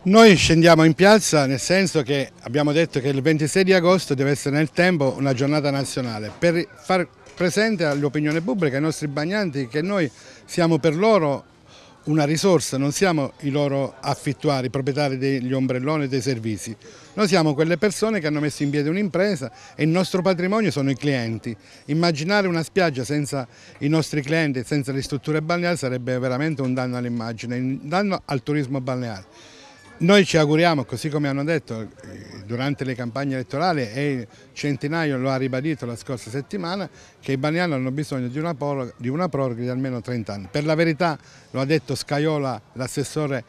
Noi scendiamo in piazza nel senso che abbiamo detto che il 26 di agosto deve essere nel tempo una giornata nazionale per far presente all'opinione pubblica, ai nostri bagnanti, che noi siamo per loro una risorsa, non siamo i loro affittuari, proprietari degli ombrelloni e dei servizi. Noi siamo quelle persone che hanno messo in piedi un'impresa e il nostro patrimonio sono i clienti. Immaginare una spiaggia senza i nostri clienti, e senza le strutture balneari sarebbe veramente un danno all'immagine, un danno al turismo balneare. Noi ci auguriamo, così come hanno detto durante le campagne elettorali e Centinaio lo ha ribadito la scorsa settimana, che i baniani hanno bisogno di una, proroga, di, una proroga di almeno 30 anni. Per la verità lo ha detto Scaiola, l'assessore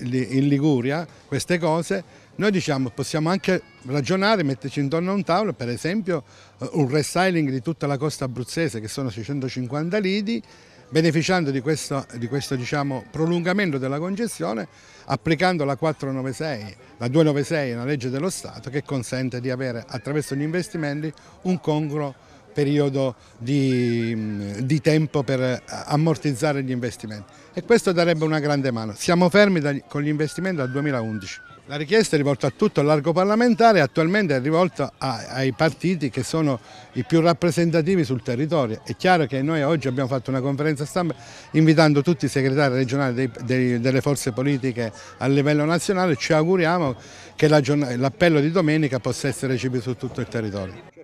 in Liguria queste cose, noi diciamo possiamo anche ragionare, metterci intorno a un tavolo, per esempio eh, un restyling di tutta la costa abruzzese che sono 650 lidi, beneficiando di questo, di questo diciamo, prolungamento della concessione applicando la 496, la 296 una legge dello Stato che consente di avere attraverso gli investimenti un congruo periodo di, di, tempo per ammortizzare gli investimenti e questo darebbe una grande mano. Siamo fermi da, con gli investimenti dal 2011. La richiesta è rivolta a tutto l'arco parlamentare e attualmente è rivolta a, ai partiti che sono i più rappresentativi sul territorio. È chiaro che noi oggi abbiamo fatto una conferenza stampa invitando tutti i segretari regionali dei, dei, delle forze politiche a livello nazionale. e Ci auguriamo che l'appello la, di domenica possa essere recepito su tutto il territorio.